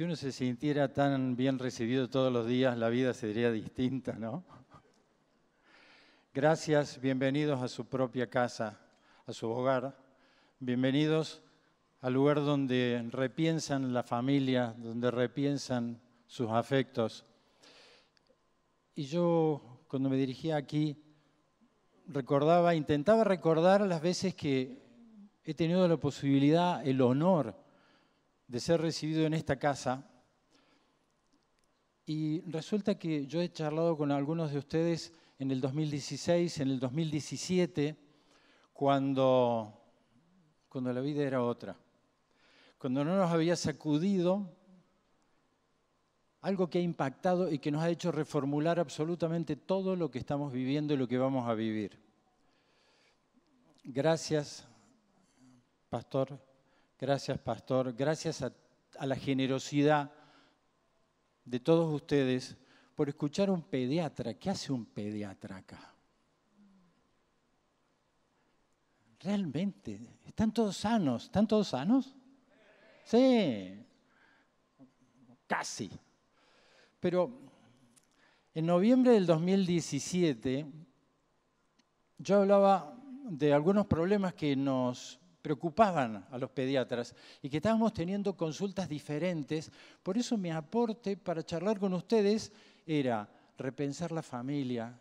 Si uno se sintiera tan bien recibido todos los días, la vida sería distinta, ¿no? Gracias, bienvenidos a su propia casa, a su hogar. Bienvenidos al lugar donde repiensan la familia, donde repiensan sus afectos. Y yo, cuando me dirigía aquí, recordaba, intentaba recordar las veces que he tenido la posibilidad, el honor de ser recibido en esta casa. Y resulta que yo he charlado con algunos de ustedes en el 2016, en el 2017, cuando, cuando la vida era otra, cuando no nos había sacudido algo que ha impactado y que nos ha hecho reformular absolutamente todo lo que estamos viviendo y lo que vamos a vivir. Gracias, pastor, Gracias, pastor. Gracias a, la generosidad de todos ustedes por escuchar a un pediatra. ¿Qué hace un pediatra acá? Realmente, están todos sanos. ¿Están todos sanos? Sí, casi. Pero en noviembre del 2017 yo hablaba de algunos problemas que nos preocupaban a los pediatras y que estábamos teniendo consultas diferentes. Por eso mi aporte para charlar con ustedes era repensar la familia,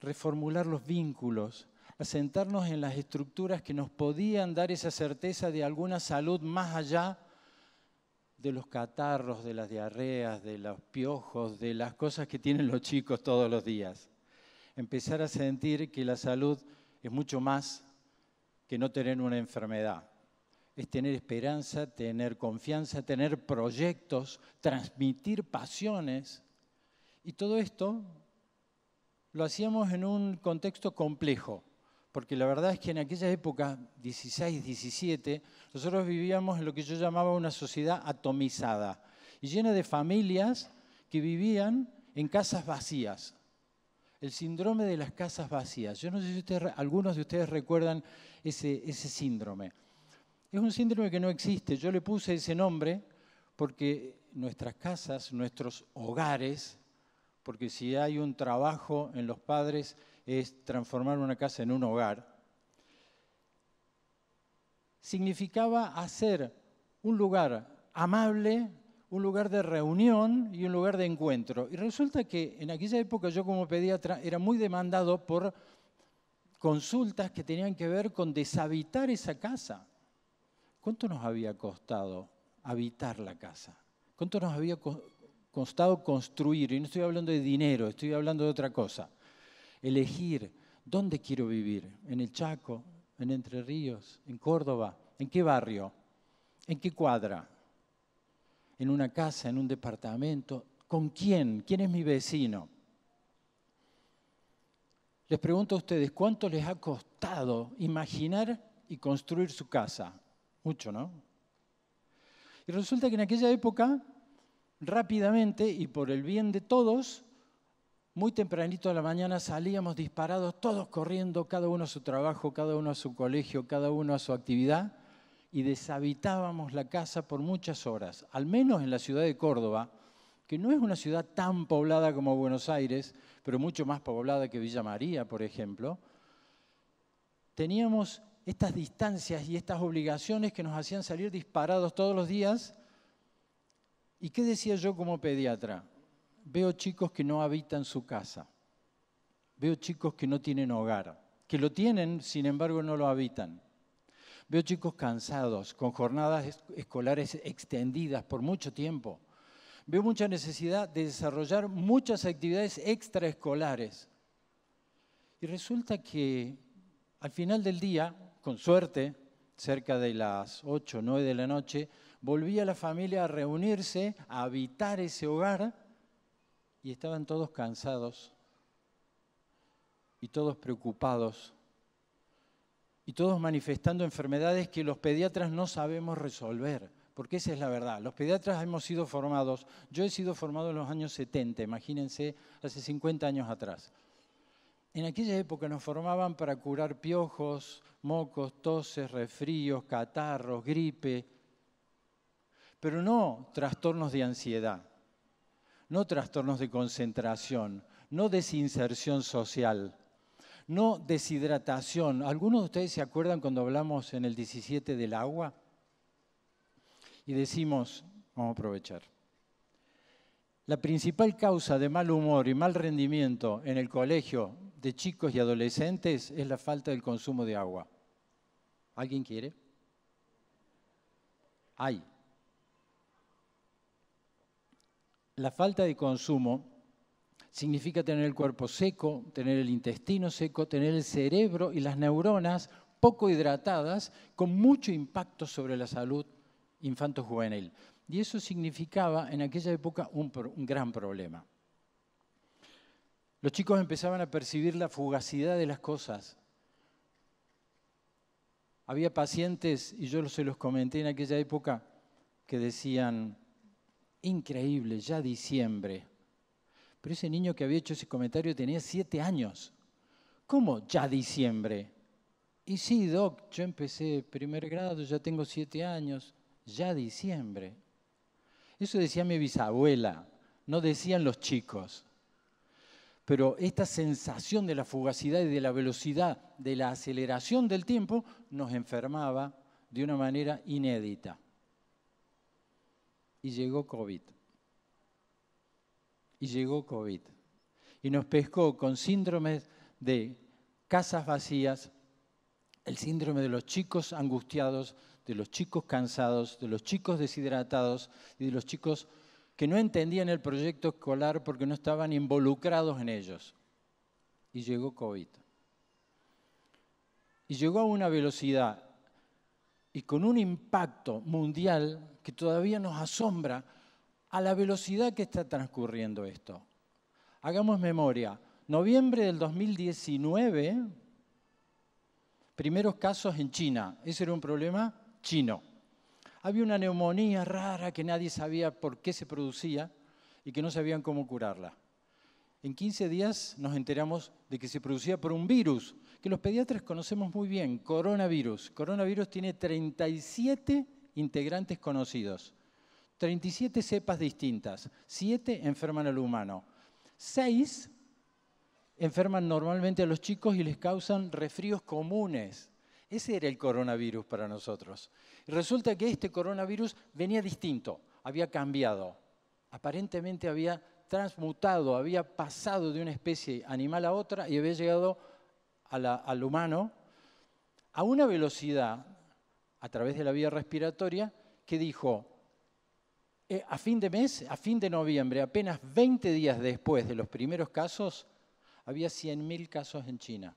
reformular los vínculos, asentarnos en las estructuras que nos podían dar esa certeza de alguna salud más allá de los catarros, de las diarreas, de los piojos, de las cosas que tienen los chicos todos los días. Empezar a sentir que la salud es mucho más que no tener una enfermedad. Es tener esperanza, tener confianza, tener proyectos, transmitir pasiones. Y todo esto lo hacíamos en un contexto complejo, porque la verdad es que en aquella época, 16, 17, nosotros vivíamos en lo que yo llamaba una sociedad atomizada y llena de familias que vivían en casas vacías, el síndrome de las casas vacías. Yo no sé si algunos de ustedes recuerdan ese, ese síndrome. Es un síndrome que no existe. Yo le puse ese nombre porque nuestras casas, nuestros hogares, porque si hay un trabajo en los padres es transformar una casa en un hogar, significaba hacer un lugar amable un lugar de reunión y un lugar de encuentro. Y resulta que en aquella época yo como pediatra era muy demandado por consultas que tenían que ver con deshabitar esa casa. ¿Cuánto nos había costado habitar la casa? ¿Cuánto nos había costado construir? Y no estoy hablando de dinero, estoy hablando de otra cosa. Elegir dónde quiero vivir, en el Chaco, en Entre Ríos, en Córdoba, en qué barrio, en qué cuadra, en una casa, en un departamento? ¿Con quién? ¿Quién es mi vecino? Les pregunto a ustedes, ¿cuánto les ha costado imaginar y construir su casa? Mucho, ¿no? Y resulta que en aquella época, rápidamente y por el bien de todos, muy tempranito de la mañana salíamos disparados, todos corriendo, cada uno a su trabajo, cada uno a su colegio, cada uno a su actividad, y deshabitábamos la casa por muchas horas, al menos en la ciudad de Córdoba, que no es una ciudad tan poblada como Buenos Aires, pero mucho más poblada que Villa María, por ejemplo, teníamos estas distancias y estas obligaciones que nos hacían salir disparados todos los días. ¿Y qué decía yo como pediatra? Veo chicos que no habitan su casa, veo chicos que no tienen hogar, que lo tienen, sin embargo no lo habitan. Veo chicos cansados, con jornadas escolares extendidas por mucho tiempo. Veo mucha necesidad de desarrollar muchas actividades extraescolares. Y resulta que al final del día, con suerte, cerca de las 8 o 9 de la noche, volvía la familia a reunirse, a habitar ese hogar, y estaban todos cansados y todos preocupados y todos manifestando enfermedades que los pediatras no sabemos resolver, porque esa es la verdad. Los pediatras hemos sido formados, yo he sido formado en los años 70, imagínense, hace 50 años atrás. En aquella época nos formaban para curar piojos, mocos, toses, resfríos, catarros, gripe, pero no trastornos de ansiedad, no trastornos de concentración, no desinserción social, no deshidratación. ¿Algunos de ustedes se acuerdan cuando hablamos en el 17 del agua? Y decimos, vamos a aprovechar. La principal causa de mal humor y mal rendimiento en el colegio de chicos y adolescentes es la falta del consumo de agua. ¿Alguien quiere? Hay. La falta de consumo significa tener el cuerpo seco, tener el intestino seco, tener el cerebro y las neuronas poco hidratadas, con mucho impacto sobre la salud infanto-juvenil. Y eso significaba en aquella época un, gran problema. Los chicos empezaban a percibir la fugacidad de las cosas. Había pacientes, y yo se los comenté en aquella época, que decían, increíble, ya diciembre, pero ese niño que había hecho ese comentario tenía siete años. ¿Cómo ya diciembre? Y sí, doc, yo empecé primer grado, ya tengo siete años, ya diciembre. Eso decía mi bisabuela, no decían los chicos. Pero esta sensación de la fugacidad y de la velocidad, de la aceleración del tiempo, nos enfermaba de una manera inédita. Y llegó COVID y llegó COVID. Y nos pescó con síndromes de casas vacías, el síndrome de los chicos angustiados, de los chicos cansados, de los chicos deshidratados y de los chicos que no entendían el proyecto escolar porque no estaban involucrados en ellos. Y llegó COVID. Y llegó a una velocidad y con un impacto mundial que todavía nos asombra a la velocidad que está transcurriendo esto. Hagamos memoria. Noviembre del 2019, primeros casos en China. Ese era un problema chino. Había una neumonía rara que nadie sabía por qué se producía y que no sabían cómo curarla. En 15 días nos enteramos de que se producía por un virus que los pediatras conocemos muy bien, coronavirus. Coronavirus tiene 37 integrantes conocidos. 37 cepas distintas, 7 enferman al humano, 6 enferman normalmente a los chicos y les causan resfríos comunes. Ese era el coronavirus para nosotros. Y resulta que este coronavirus venía distinto, había cambiado. Aparentemente había transmutado, había pasado de una especie animal a otra y había llegado al humano a una velocidad a través de la vía respiratoria que dijo, eh, a fin de mes, a fin de noviembre, apenas 20 días después de los primeros casos, había 100.000 casos en China.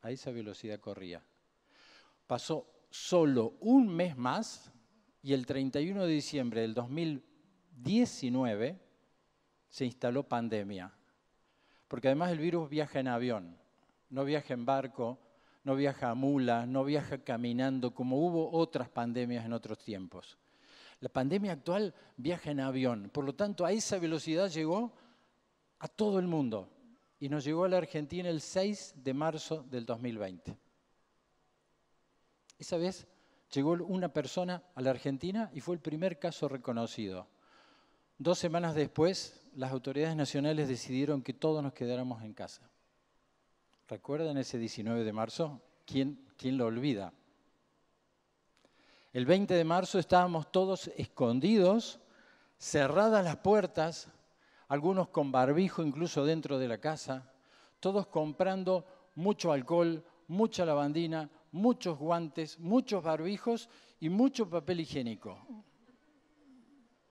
A esa velocidad corría. Pasó solo un mes más y el 31 de diciembre del 2019 se instaló pandemia. Porque además el virus viaja en avión, no viaja en barco, no viaja a mula, no viaja caminando, como hubo otras pandemias en otros tiempos. La pandemia actual viaja en avión, por lo tanto a esa velocidad llegó a todo el mundo y nos llegó a la Argentina el 6 de marzo del 2020. Esa vez llegó una persona a la Argentina y fue el primer caso reconocido. Dos semanas después, las autoridades nacionales decidieron que todos nos quedáramos en casa. ¿Recuerdan ese 19 de marzo? ¿Quién, quién lo olvida? El 20 de marzo estábamos todos escondidos, cerradas las puertas, algunos con barbijo incluso dentro de la casa, todos comprando mucho alcohol, mucha lavandina, muchos guantes, muchos barbijos y mucho papel higiénico.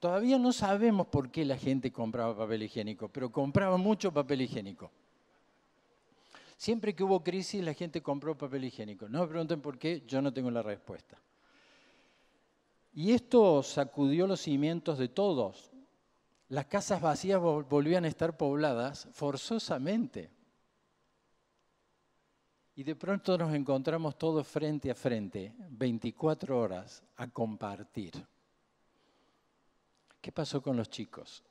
Todavía no sabemos por qué la gente compraba papel higiénico, pero compraba mucho papel higiénico. Siempre que hubo crisis la gente compró papel higiénico. No me pregunten por qué, yo no tengo la respuesta. Y esto sacudió los cimientos de todos. Las casas vacías volvían a estar pobladas forzosamente. Y de pronto nos encontramos todos frente a frente, 24 horas, a compartir. ¿Qué pasó con los chicos?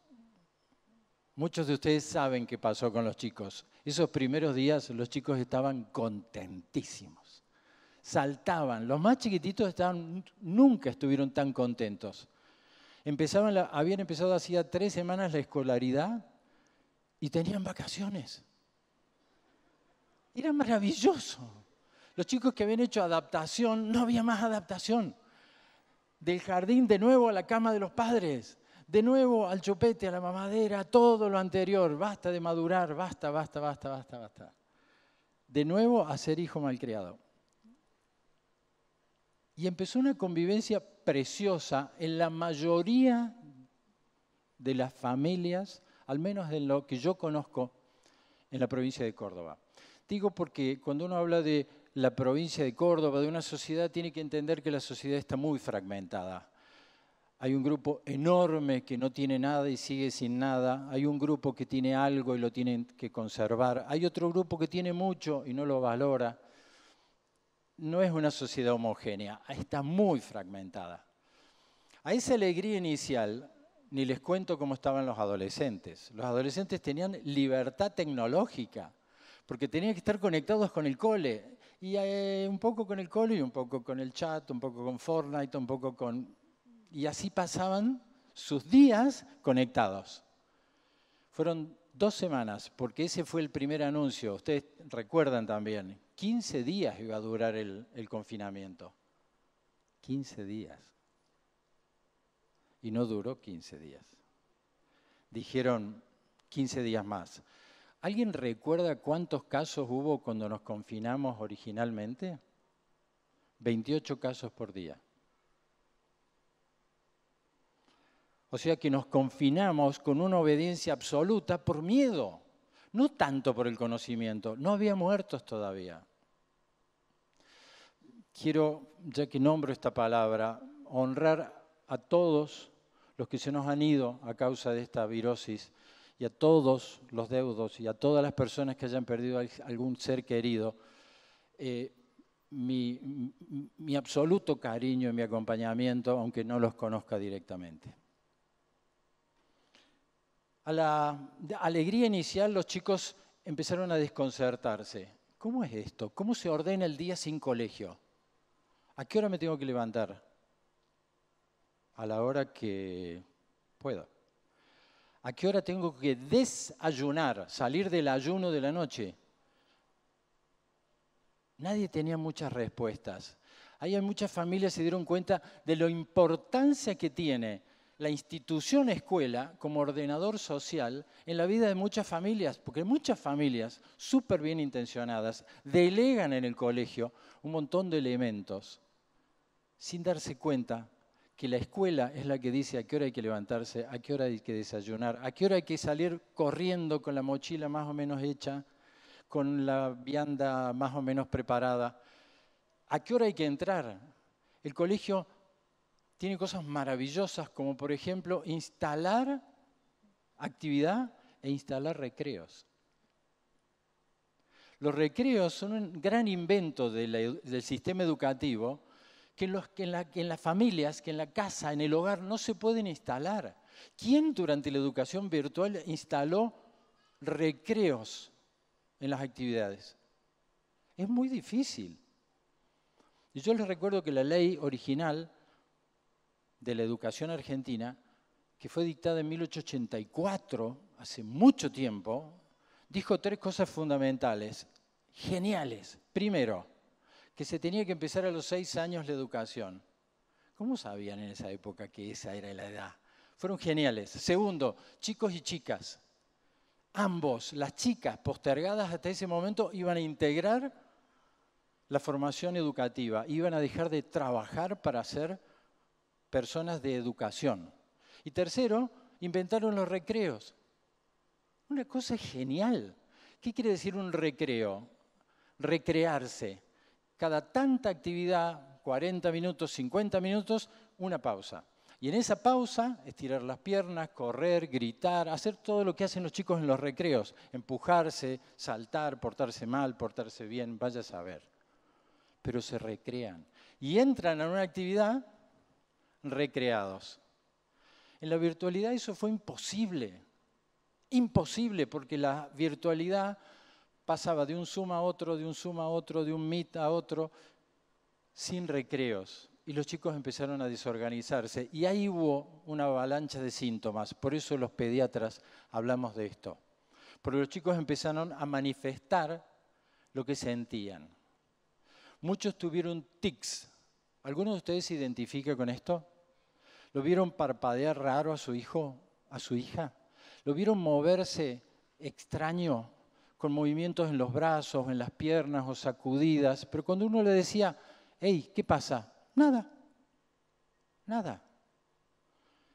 Muchos de ustedes saben qué pasó con los chicos. Esos primeros días los chicos estaban contentísimos saltaban. Los más chiquititos nunca estuvieron tan contentos. habían empezado hacía tres semanas la escolaridad y tenían vacaciones. Era maravilloso. Los chicos que habían hecho adaptación, no había más adaptación. Del jardín de nuevo a la cama de los padres, de nuevo al chupete, a la mamadera, todo lo anterior. Basta de madurar, basta, basta, basta, basta, basta. De nuevo a ser hijo malcriado y empezó una convivencia preciosa en la mayoría de las familias, al menos de lo que yo conozco en la provincia de Córdoba. Digo porque cuando uno habla de la provincia de Córdoba, de una sociedad, tiene que entender que la sociedad está muy fragmentada. Hay un grupo enorme que no tiene nada y sigue sin nada. Hay un grupo que tiene algo y lo tiene que conservar. Hay otro grupo que tiene mucho y no lo valora no es una sociedad homogénea, está muy fragmentada. A esa alegría inicial, ni les cuento cómo estaban los adolescentes. Los adolescentes tenían libertad tecnológica, porque tenían que estar conectados con el cole, y eh, un poco con el cole, y un poco con el chat, un poco con Fortnite, un poco con... Y así pasaban sus días conectados. Fueron dos semanas, porque ese fue el primer anuncio. Ustedes recuerdan también, 15 días iba a durar el, confinamiento. 15 días. Y no duró 15 días. Dijeron 15 días más. ¿Alguien recuerda cuántos casos hubo cuando nos confinamos originalmente? 28 casos por día. O sea que nos confinamos con una obediencia absoluta por miedo. No tanto por el conocimiento, no había muertos todavía. Quiero, ya que nombro esta palabra, honrar a todos los que se nos han ido a causa de esta virosis y a todos los deudos y a todas las personas que hayan perdido algún ser querido. Eh, mi absoluto cariño y mi acompañamiento, aunque no los conozca directamente a la alegría inicial los chicos empezaron a desconcertarse. ¿Cómo es esto? ¿Cómo se ordena el día sin colegio? ¿A qué hora me tengo que levantar? A la hora que pueda. ¿A qué hora tengo que desayunar, salir del ayuno de la noche? Nadie tenía muchas respuestas. Ahí hay muchas familias que se dieron cuenta de la importancia que tiene la institución escuela como ordenador social en la vida de muchas familias, porque muchas familias súper bien intencionadas delegan en el colegio un montón de elementos sin darse cuenta que la escuela es la que dice a qué hora hay que levantarse, a qué hora hay que desayunar, a qué hora hay que salir corriendo con la mochila más o menos hecha, con la vianda más o menos preparada, a qué hora hay que entrar. El colegio tiene cosas maravillosas, como por ejemplo instalar actividad e instalar recreos. Los recreos son un gran invento del sistema educativo que, en que en las familias, que en la casa, en el hogar, no se pueden instalar. ¿Quién durante la educación virtual instaló recreos en las actividades? Es muy difícil. Y yo les recuerdo que la ley original de la educación argentina, que fue dictada en 1884, hace mucho tiempo, dijo tres cosas fundamentales, geniales. Primero, que se tenía que empezar a los seis años la educación. ¿Cómo sabían en esa época que esa era la edad? Fueron geniales. Segundo, chicos y chicas. Ambos, las chicas postergadas hasta ese momento, iban a integrar la formación educativa, iban a dejar de trabajar para ser personas de educación. Y tercero, inventaron los recreos. Una cosa genial. ¿Qué quiere decir un recreo? Recrearse. Cada tanta actividad, 40 minutos, 50 minutos, una pausa. Y en esa pausa, estirar las piernas, correr, gritar, hacer todo lo que hacen los chicos en los recreos, empujarse, saltar, portarse mal, portarse bien, vaya a saber. Pero se recrean y entran a una actividad recreados. En la virtualidad eso fue imposible, imposible, porque la virtualidad pasaba de un Zoom a otro, de un Zoom a otro, de un Meet a otro, sin recreos. Y los chicos empezaron a desorganizarse. Y ahí hubo una avalancha de síntomas. Por eso los pediatras hablamos de esto. Porque los chicos empezaron a manifestar lo que sentían. Muchos tuvieron tics. ¿Alguno de ustedes se identifica con esto? lo vieron parpadear raro a su hijo, a su hija, lo vieron moverse extraño, con movimientos en los brazos, en las piernas o sacudidas, pero cuando uno le decía, hey, ¿qué pasa? Nada, nada.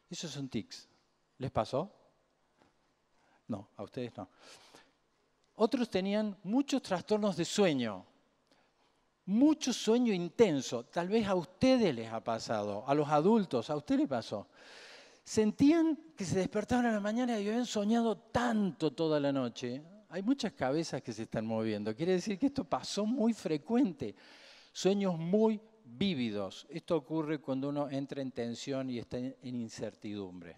Esos son tics. ¿Les pasó? No, a ustedes no. Otros tenían muchos trastornos de sueño, mucho sueño intenso. Tal vez a ustedes les ha pasado, a los adultos, a usted le pasó. Sentían que se despertaban a la mañana y habían soñado tanto toda la noche. Hay muchas cabezas que se están moviendo. Quiere decir que esto pasó muy frecuente. Sueños muy vívidos. Esto ocurre cuando uno entra en tensión y está en incertidumbre.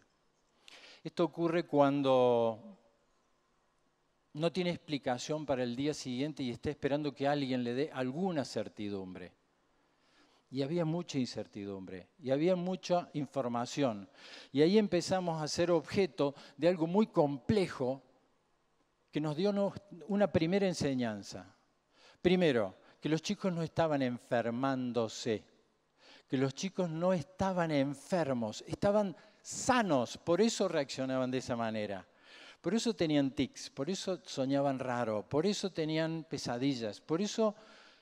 Esto ocurre cuando no tiene explicación para el día siguiente y está esperando que alguien le dé alguna certidumbre. Y había mucha incertidumbre, y había mucha información. Y ahí empezamos a ser objeto de algo muy complejo que nos dio una primera enseñanza. Primero, que los chicos no estaban enfermándose, que los chicos no estaban enfermos, estaban sanos, por eso reaccionaban de esa manera. Por eso tenían tics, por eso soñaban raro, por eso tenían pesadillas, por eso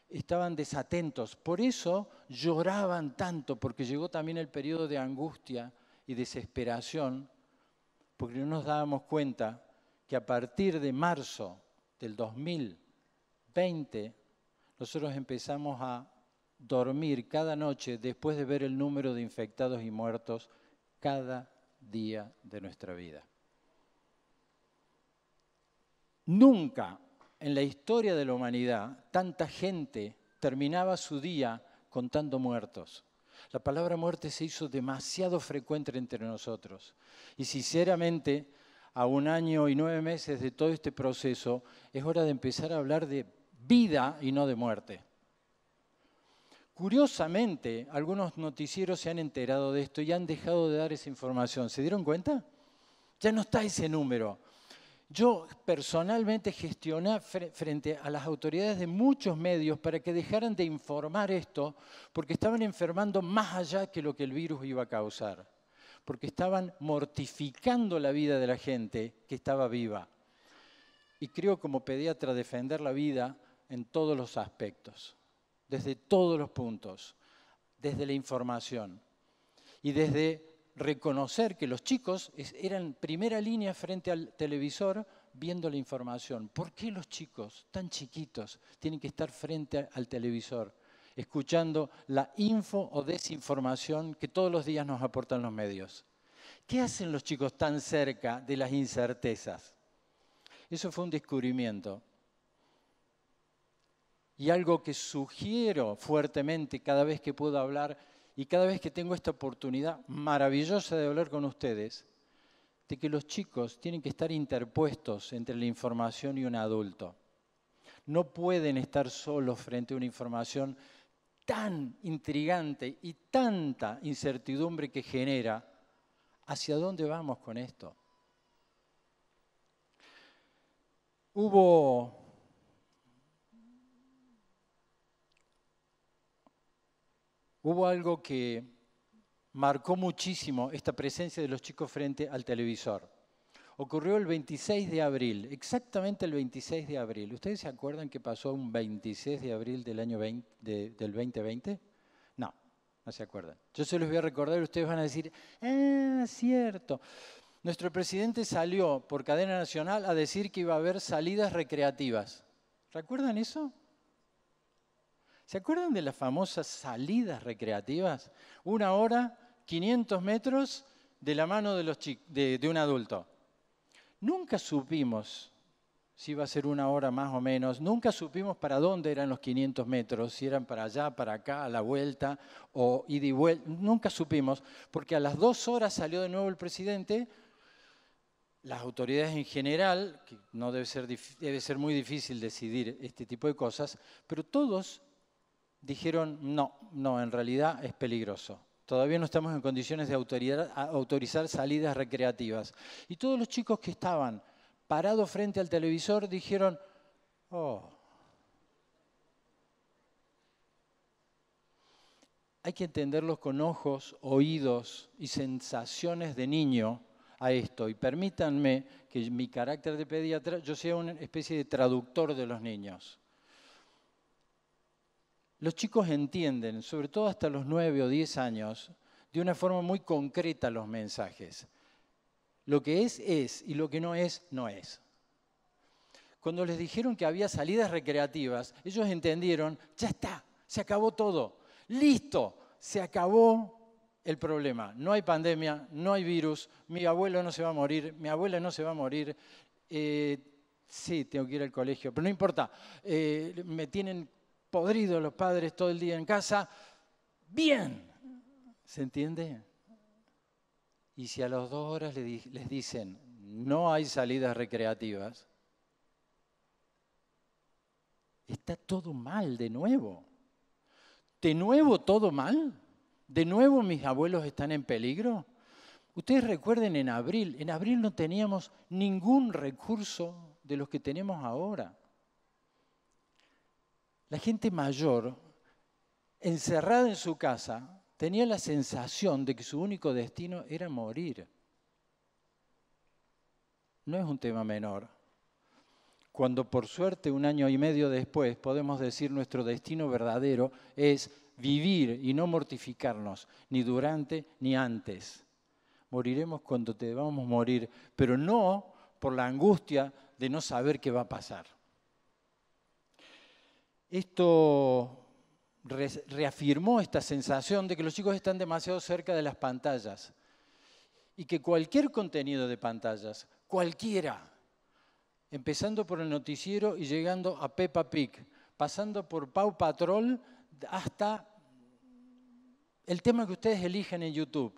estaban desatentos, por eso lloraban tanto, porque llegó también el periodo de angustia y desesperación, porque no nos dábamos cuenta que a partir de marzo del 2020 nosotros empezamos a dormir cada noche después de ver el número de infectados y muertos cada día de nuestra vida. Nunca en la historia de la humanidad tanta gente terminaba su día contando muertos. La palabra muerte se hizo demasiado frecuente entre nosotros. Y sinceramente, a un año y nueve meses de todo este proceso, es hora de empezar a hablar de vida y no de muerte. Curiosamente, algunos noticieros se han enterado de esto y han dejado de dar esa información. ¿Se dieron cuenta? Ya no está ese número. Yo personalmente gestioné frente a las autoridades de muchos medios para que dejaran de informar esto, porque estaban enfermando más allá que lo que el virus iba a causar, porque estaban mortificando la vida de la gente que estaba viva. Y creo como pediatra defender la vida en todos los aspectos, desde todos los puntos, desde la información y desde reconocer que los chicos eran primera línea frente al televisor viendo la información. ¿Por qué los chicos tan chiquitos tienen que estar frente al televisor, escuchando la info o desinformación que todos los días nos aportan los medios? ¿Qué hacen los chicos tan cerca de las incertezas? Eso fue un descubrimiento. Y algo que sugiero fuertemente cada vez que puedo hablar y cada vez que tengo esta oportunidad maravillosa de hablar con ustedes, de que los chicos tienen que estar interpuestos entre la información y un adulto. No pueden estar solos frente a una información tan intrigante y tanta incertidumbre que genera. ¿Hacia dónde vamos con esto? Hubo hubo algo que marcó muchísimo esta presencia de los chicos frente al televisor. Ocurrió el 26 de abril, exactamente el 26 de abril. ¿Ustedes se acuerdan que pasó un 26 de abril del año 2020? No, no se acuerdan. Yo se los voy a recordar y ustedes van a decir, ah, cierto. Nuestro presidente salió por cadena nacional a decir que iba a haber salidas recreativas. ¿Recuerdan eso? ¿Se acuerdan de las famosas salidas recreativas? Una hora, 500 metros de la mano de, un adulto. Nunca supimos si iba a ser una hora más o menos. Nunca supimos para dónde eran los 500 metros, si eran para allá, para acá, a la vuelta o ida y vuelta. Nunca supimos, porque a las dos horas salió de nuevo el presidente. Las autoridades en general, que no debe ser, debe ser muy difícil decidir este tipo de cosas, pero todos dijeron, no, no, en realidad es peligroso. Todavía no estamos en condiciones de autorizar salidas recreativas. Y todos los chicos que estaban parados frente al televisor dijeron, oh, hay que entenderlos con ojos, oídos y sensaciones de niño a esto. Y permítanme que mi carácter de pediatra, yo sea una especie de traductor de los niños los chicos entienden, sobre todo hasta los 9 o 10 años, de una forma muy concreta los mensajes. Lo que es, es, y lo que no es, no es. Cuando les dijeron que había salidas recreativas, ellos entendieron, ya está, se acabó todo, listo, se acabó el problema. No hay pandemia, no hay virus, mi abuelo no se va a morir, mi abuela no se va a morir. Eh, sí, tengo que ir al colegio, pero no importa. Eh, me tienen podridos los padres todo el día en casa, bien, ¿se entiende? Y si a las dos horas les dicen, no hay salidas recreativas, está todo mal de nuevo. De nuevo todo mal. De nuevo mis abuelos están en peligro. Ustedes recuerden en abril, en abril no teníamos ningún recurso de los que tenemos ahora la gente mayor, encerrada en su casa, tenía la sensación de que su único destino era morir. No es un tema menor. Cuando por suerte un año y medio después podemos decir nuestro destino verdadero es vivir y no mortificarnos, ni durante ni antes. Moriremos cuando debamos morir, pero no por la angustia de no saber qué va a pasar esto reafirmó esta sensación de que los chicos están demasiado cerca de las pantallas y que cualquier contenido de pantallas, cualquiera, empezando por el noticiero y llegando a Peppa Pig, pasando por Pau Patrol hasta el tema que ustedes eligen en YouTube.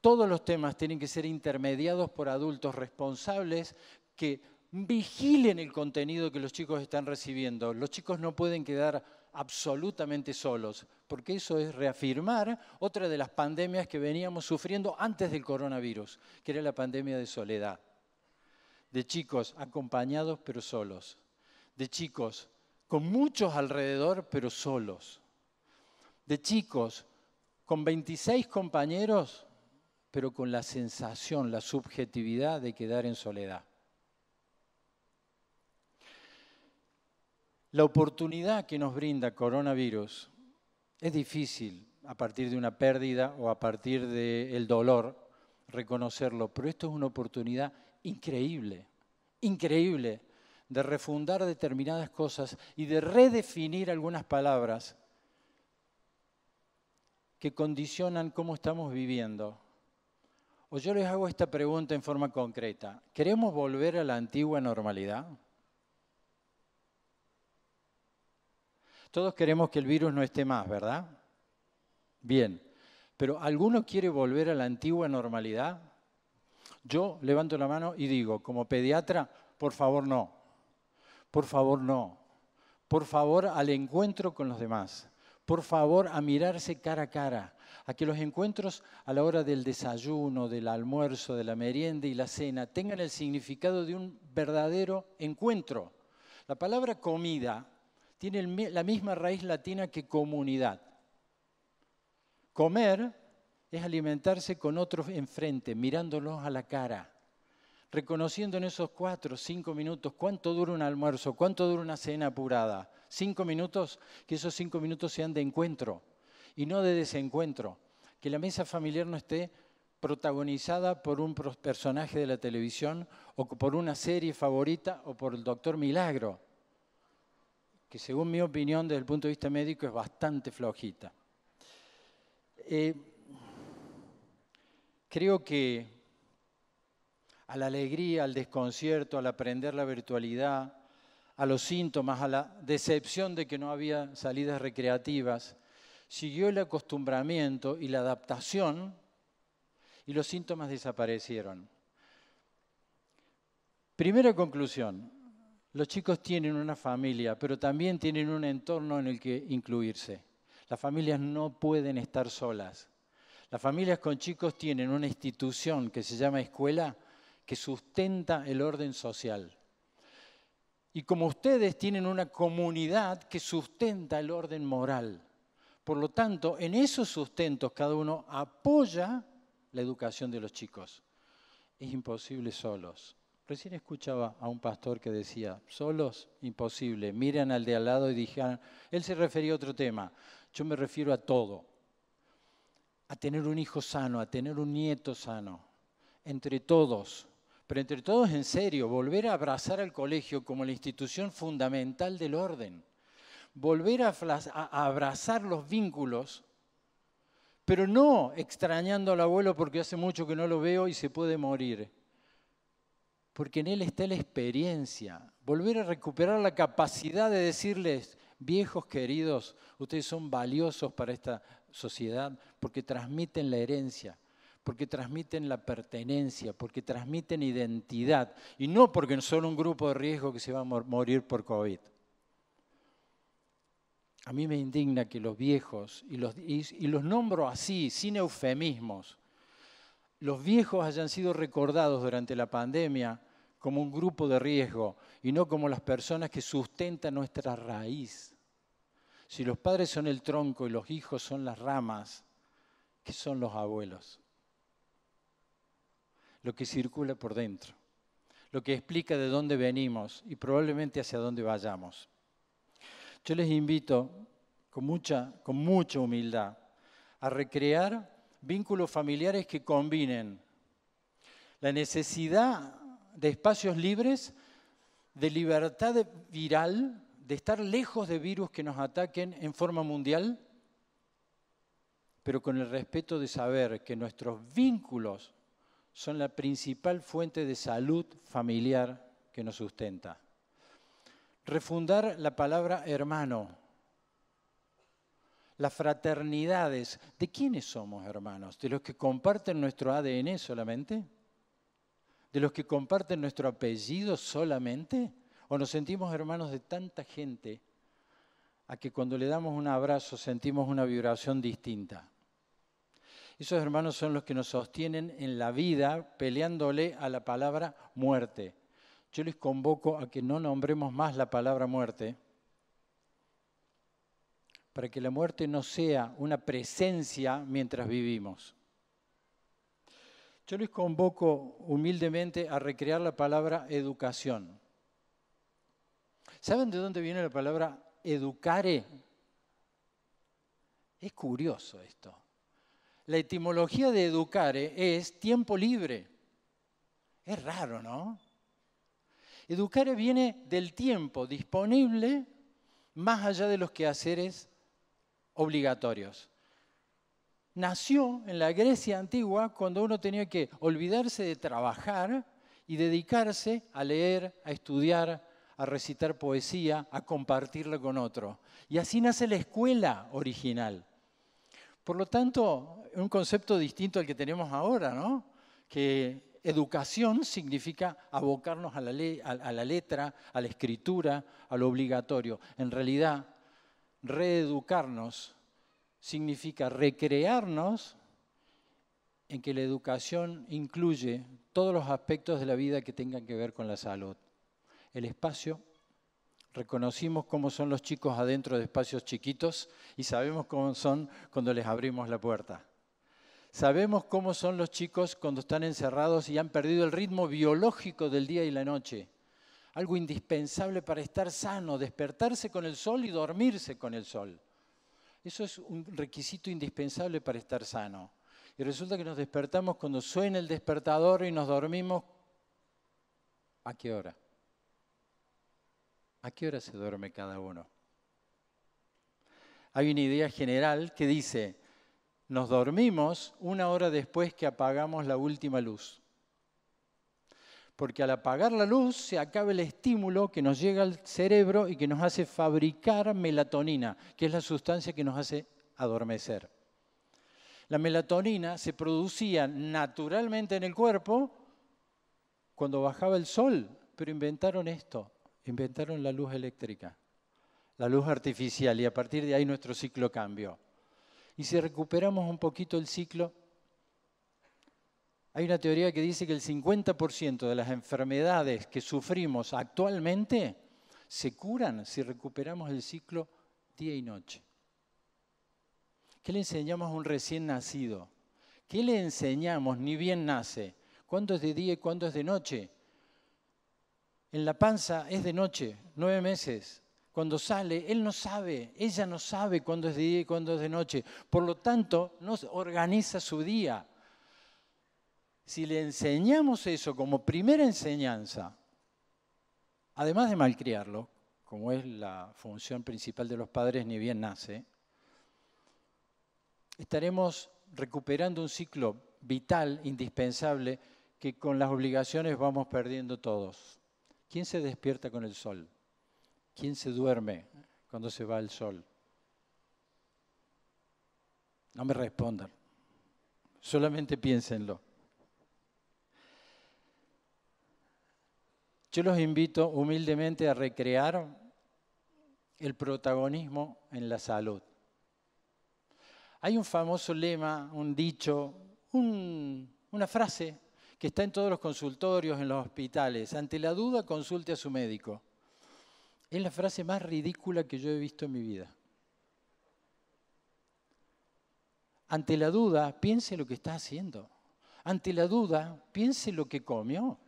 Todos los temas tienen que ser intermediados por adultos responsables que vigilen el contenido que los chicos están recibiendo. Los chicos no pueden quedar absolutamente solos, porque eso es reafirmar otra de las pandemias que veníamos sufriendo antes del coronavirus, que era la pandemia de soledad. De chicos acompañados pero solos. De chicos con muchos alrededor pero solos. De chicos con 26 compañeros pero con la sensación, la subjetividad de quedar en soledad. La oportunidad que nos brinda coronavirus es difícil a partir de una pérdida o a partir del dolor reconocerlo, pero esto es una oportunidad increíble, increíble de refundar determinadas cosas y de redefinir algunas palabras que condicionan cómo estamos viviendo. O yo les hago esta pregunta en forma concreta. ¿Queremos volver a la antigua normalidad? Todos queremos que el virus no esté más, ¿verdad? Bien, pero ¿alguno quiere volver a la antigua normalidad? Yo levanto la mano y digo, como pediatra, por favor no, por favor no, por favor al encuentro con los demás, por favor a mirarse cara a cara, a que los encuentros a la hora del desayuno, del almuerzo, de la merienda y la cena tengan el significado de un verdadero encuentro. La palabra comida tiene la misma raíz latina que comunidad. Comer es alimentarse con otros enfrente, mirándolos a la cara, reconociendo en esos cuatro, cinco minutos cuánto dura un almuerzo, cuánto dura una cena apurada. Cinco minutos, que esos cinco minutos sean de encuentro y no de desencuentro. Que la mesa familiar no esté protagonizada por un personaje de la televisión o por una serie favorita o por el doctor Milagro que según mi opinión desde el punto de vista médico es bastante flojita. Eh, creo que a la alegría, al desconcierto, al aprender la virtualidad, a los síntomas, a la decepción de que no había salidas recreativas, siguió el acostumbramiento y la adaptación y los síntomas desaparecieron. Primera conclusión, los chicos tienen una familia, pero también tienen un entorno en el que incluirse. Las familias no pueden estar solas. Las familias con chicos tienen una institución que se llama escuela que sustenta el orden social. Y como ustedes tienen una comunidad que sustenta el orden moral. Por lo tanto, en esos sustentos cada uno apoya la educación de los chicos. Es imposible solos. Recién escuchaba a un pastor que decía, solos, imposible, miren al de al lado y dijeron, él se refería a otro tema, yo me refiero a todo, a tener un hijo sano, a tener un nieto sano, entre todos, pero entre todos en serio, volver a abrazar al colegio como la institución fundamental del orden, volver a abrazar los vínculos, pero no extrañando al abuelo porque hace mucho que no lo veo y se puede morir porque en Él está la experiencia. Volver a recuperar la capacidad de decirles, viejos queridos, ustedes son valiosos para esta sociedad porque transmiten la herencia, porque transmiten la pertenencia, porque transmiten identidad, y no porque son un grupo de riesgo que se va a morir por COVID. A mí me indigna que los viejos, y los, y los nombro así, sin eufemismos, los viejos hayan sido recordados durante la pandemia como un grupo de riesgo y no como las personas que sustentan nuestra raíz. Si los padres son el tronco y los hijos son las ramas, ¿qué son los abuelos? Lo que circula por dentro, lo que explica de dónde venimos y probablemente hacia dónde vayamos. Yo les invito con mucha, con mucha humildad a recrear vínculos familiares que combinen la necesidad de espacios libres, de libertad viral, de estar lejos de virus que nos ataquen en forma mundial, pero con el respeto de saber que nuestros vínculos son la principal fuente de salud familiar que nos sustenta. Refundar la palabra hermano las fraternidades. ¿De quiénes somos hermanos? ¿De los que comparten nuestro ADN solamente? ¿De los que comparten nuestro apellido solamente? ¿O nos sentimos hermanos de tanta gente a que cuando le damos un abrazo sentimos una vibración distinta? Esos hermanos son los que nos sostienen en la vida peleándole a la palabra muerte. Yo les convoco a que no nombremos más la palabra muerte para que la muerte no sea una presencia mientras vivimos. Yo les convoco humildemente a recrear la palabra educación. ¿Saben de dónde viene la palabra educare? Es curioso esto. La etimología de educare es tiempo libre. Es raro, ¿no? Educare viene del tiempo disponible más allá de los quehaceres obligatorios. Nació en la Grecia antigua cuando uno tenía que olvidarse de trabajar y dedicarse a leer, a estudiar, a recitar poesía, a compartirla con otro. Y así nace la escuela original. Por lo tanto, un concepto distinto al que tenemos ahora, ¿no? Que educación significa abocarnos a la, a la, letra, a la escritura, a lo obligatorio. En realidad, reeducarnos significa recrearnos en que la educación incluye todos los aspectos de la vida que tengan que ver con la salud. El espacio, reconocimos cómo son los chicos adentro de espacios chiquitos y sabemos cómo son cuando les abrimos la puerta. Sabemos cómo son los chicos cuando están encerrados y han perdido el ritmo biológico del día y la noche algo indispensable para estar sano, despertarse con el sol y dormirse con el sol. Eso es un requisito indispensable para estar sano. Y resulta que nos despertamos cuando suena el despertador y nos dormimos. ¿A qué hora? ¿A qué hora se duerme cada uno? Hay una idea general que dice, nos dormimos una hora después que apagamos la última luz porque al apagar la luz se acaba el estímulo que nos llega al cerebro y que nos hace fabricar melatonina, que es la sustancia que nos hace adormecer. La melatonina se producía naturalmente en el cuerpo cuando bajaba el sol, pero inventaron esto, inventaron la luz eléctrica, la luz artificial, y a partir de ahí nuestro ciclo cambió. Y si recuperamos un poquito el ciclo, hay una teoría que dice que el 50% de las enfermedades que sufrimos actualmente se curan si recuperamos el ciclo día y noche. ¿Qué le enseñamos a un recién nacido? ¿Qué le enseñamos ni bien nace? ¿Cuándo es de día y cuándo es de noche? En la panza es de noche, nueve meses. Cuando sale, él no sabe, ella no sabe cuándo es de día y cuándo es de noche. Por lo tanto, no organiza su día si le enseñamos eso como primera enseñanza, además de malcriarlo, como es la función principal de los padres ni bien nace, estaremos recuperando un ciclo vital, indispensable, que con las obligaciones vamos perdiendo todos. ¿Quién se despierta con el sol? ¿Quién se duerme cuando se va el sol? No me respondan, solamente piénsenlo. Yo los invito humildemente a recrear el protagonismo en la salud. Hay un famoso lema, un dicho, una frase que está en todos los consultorios, en los hospitales. Ante la duda, consulte a su médico. Es la frase más ridícula que yo he visto en mi vida. Ante la duda, piense lo que está haciendo. Ante la duda, piense lo que comió.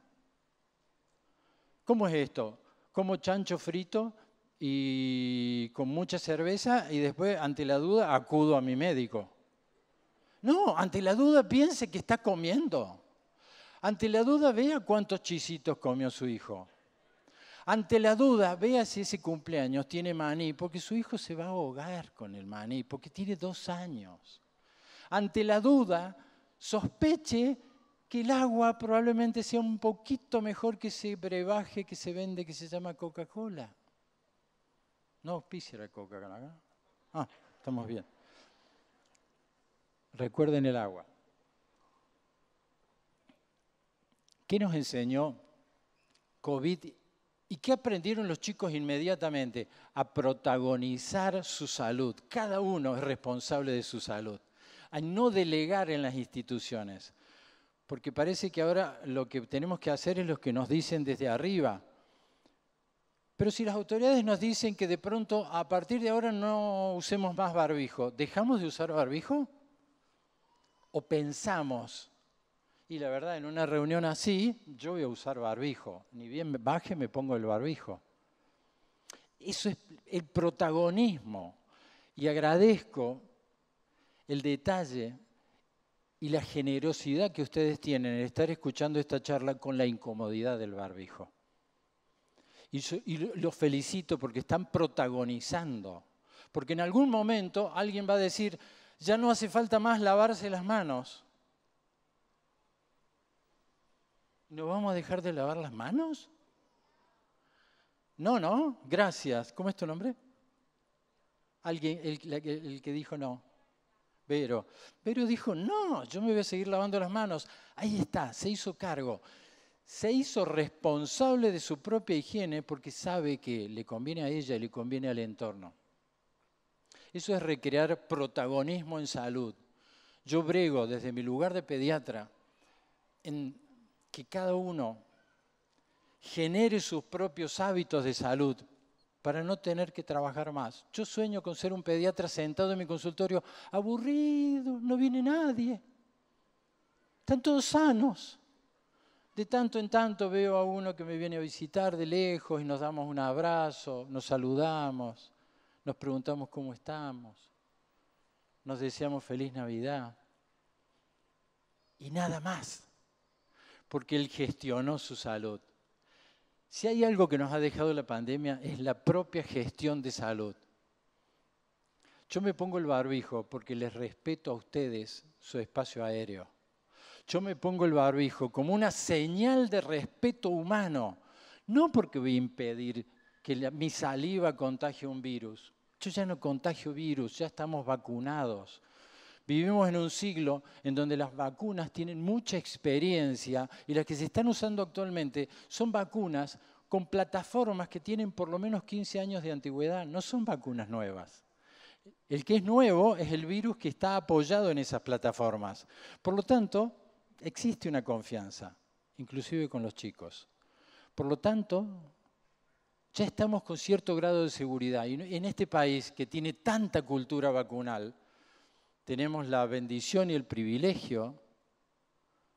¿Cómo es esto? Como chancho frito y con mucha cerveza y después ante la duda acudo a mi médico. No, ante la duda piense que está comiendo. Ante la duda vea cuántos chisitos comió su hijo. Ante la duda, vea si ese cumpleaños tiene maní, porque su hijo se va a ahogar con el maní, porque tiene dos años. Ante la duda, sospeche que el agua probablemente sea un poquito mejor que ese brebaje que se vende que se llama Coca-Cola. No auspicia la Coca-Cola. Ah, estamos bien. Recuerden el agua. ¿Qué nos enseñó COVID y qué aprendieron los chicos inmediatamente? A protagonizar su salud. Cada uno es responsable de su salud. A no delegar en las instituciones porque parece que ahora lo que tenemos que hacer es lo que nos dicen desde arriba. Pero si las autoridades nos dicen que de pronto a partir de ahora no usemos más barbijo, ¿dejamos de usar barbijo? ¿O pensamos? Y la verdad, en una reunión así, yo voy a usar barbijo. Ni bien baje, me pongo el barbijo. Eso es el protagonismo. Y agradezco el detalle y la generosidad que ustedes tienen en estar escuchando esta charla con la incomodidad del barbijo. Y, los felicito porque están protagonizando. Porque en algún momento alguien va a decir, ya no hace falta más lavarse las manos. ¿No vamos a dejar de lavar las manos? No, no, gracias. ¿Cómo es tu nombre? Alguien, el que dijo no. Pero dijo, no, yo me voy a seguir lavando las manos. Ahí está, se hizo cargo. Se hizo responsable de su propia higiene porque sabe que le conviene a ella y le conviene al entorno. Eso es recrear protagonismo en salud. Yo brego desde mi lugar de pediatra en que cada uno genere sus propios hábitos de salud para no tener que trabajar más. Yo sueño con ser un pediatra sentado en mi consultorio, aburrido, no viene nadie. Están todos sanos. De tanto en tanto veo a uno que me viene a visitar de lejos y nos damos un abrazo, nos saludamos, nos preguntamos cómo estamos, nos deseamos feliz Navidad y nada más, porque él gestionó su salud. Si hay algo que nos ha dejado la pandemia es la propia gestión de salud. Yo me pongo el barbijo porque les respeto a ustedes su espacio aéreo. Yo me pongo el barbijo como una señal de respeto humano, no porque voy a impedir que mi saliva contagie un virus. Yo ya no contagio virus, ya estamos vacunados. Vivimos en un siglo en donde las vacunas tienen mucha experiencia y las que se están usando actualmente son vacunas con plataformas que tienen por lo menos 15 años de antigüedad, no son vacunas nuevas. El que es nuevo es el virus que está apoyado en esas plataformas. Por lo tanto, existe una confianza, inclusive con los chicos. Por lo tanto, ya estamos con cierto grado de seguridad. Y en este país que tiene tanta cultura vacunal, tenemos la bendición y el privilegio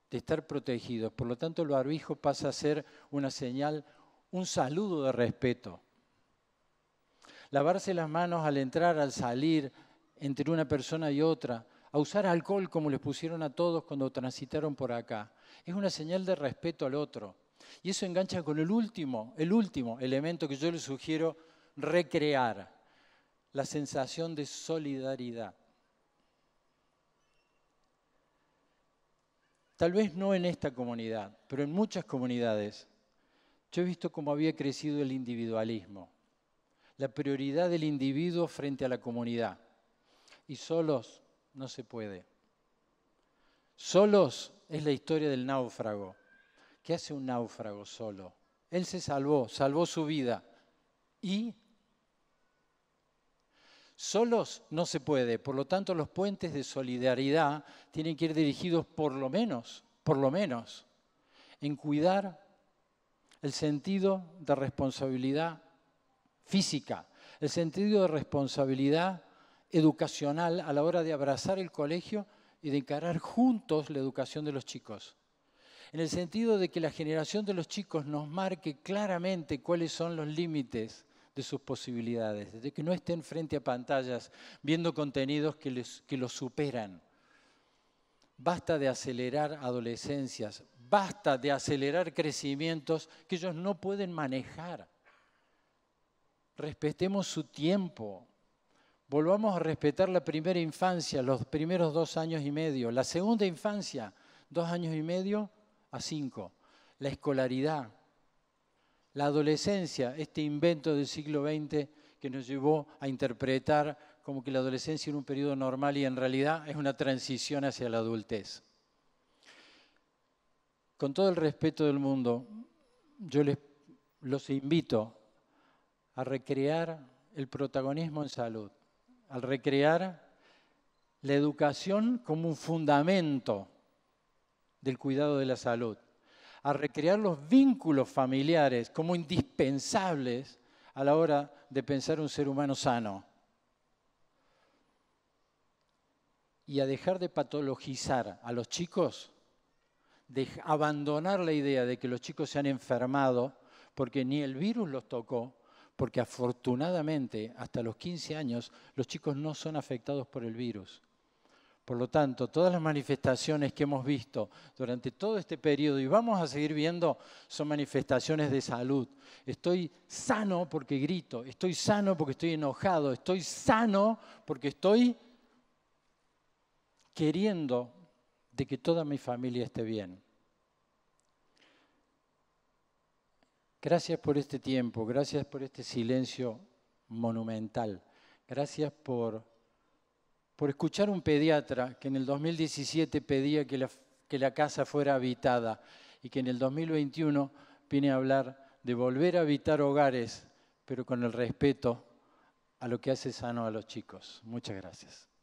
de estar protegidos. Por lo tanto, el barbijo pasa a ser una señal, un saludo de respeto. Lavarse las manos al entrar, al salir, entre una persona y otra, a usar alcohol como les pusieron a todos cuando transitaron por acá. Es una señal de respeto al otro. Y eso engancha con el último, el último elemento que yo les sugiero recrear, la sensación de solidaridad. Tal vez no en esta comunidad, pero en muchas comunidades. Yo he visto cómo había crecido el individualismo, la prioridad del individuo frente a la comunidad. Y solos no se puede. Solos es la historia del náufrago. ¿Qué hace un náufrago solo? Él se salvó, salvó su vida. ¿Y Solos no se puede, por lo tanto los puentes de solidaridad tienen que ir dirigidos por lo menos, por lo menos, en cuidar el sentido de responsabilidad física, el sentido de responsabilidad educacional a la hora de abrazar el colegio y de encarar juntos la educación de los chicos. En el sentido de que la generación de los chicos nos marque claramente cuáles son los límites de sus posibilidades, de que no estén frente a pantallas viendo contenidos que, que los superan. Basta de acelerar adolescencias, basta de acelerar crecimientos que ellos no pueden manejar. Respetemos su tiempo. Volvamos a respetar la primera infancia, los primeros dos años y medio. La segunda infancia, dos años y medio a cinco. La escolaridad, la adolescencia, este invento del siglo XX que nos llevó a interpretar como que la adolescencia era un periodo normal y en realidad es una transición hacia la adultez. Con todo el respeto del mundo, yo les, los invito a recrear el protagonismo en salud, al recrear la educación como un fundamento del cuidado de la salud a recrear los vínculos familiares como indispensables a la hora de pensar un ser humano sano y a dejar de patologizar a los chicos, de abandonar la idea de que los chicos se han enfermado porque ni el virus los tocó, porque afortunadamente hasta los 15 años los chicos no son afectados por el virus. Por lo tanto, todas las manifestaciones que hemos visto durante todo este periodo y vamos a seguir viendo son manifestaciones de salud. Estoy sano porque grito, estoy sano porque estoy enojado, estoy sano porque estoy queriendo de que toda mi familia esté bien. Gracias por este tiempo, gracias por este silencio monumental, gracias por por escuchar un pediatra que en el 2017 pedía que la, que la casa fuera habitada y que en el 2021 viene a hablar de volver a habitar hogares, pero con el respeto a lo que hace sano a los chicos. Muchas gracias.